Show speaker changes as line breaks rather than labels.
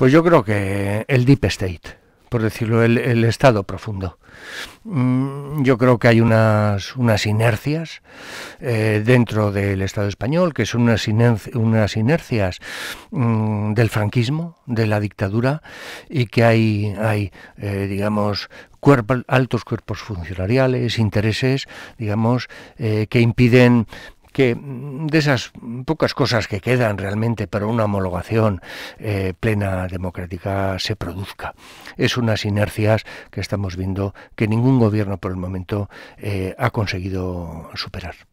Pues yo creo que el Deep State, por decirlo, el, Estado profundo. Mm, yo creo que hay unas, unas inercias eh, dentro del Estado español, que son unas, inercias, mm, del franquismo, de la dictadura, y que hay, hay eh, digamos, altos cuerpos funcionariales, intereses, digamos, eh, que impiden que mm, de esas pocas cosas que quedan realmente para una homologación eh, plena democrática se produzca. Es unas inercias que estamos viendo que ningún gobierno por el momento eh, ha conseguido superar.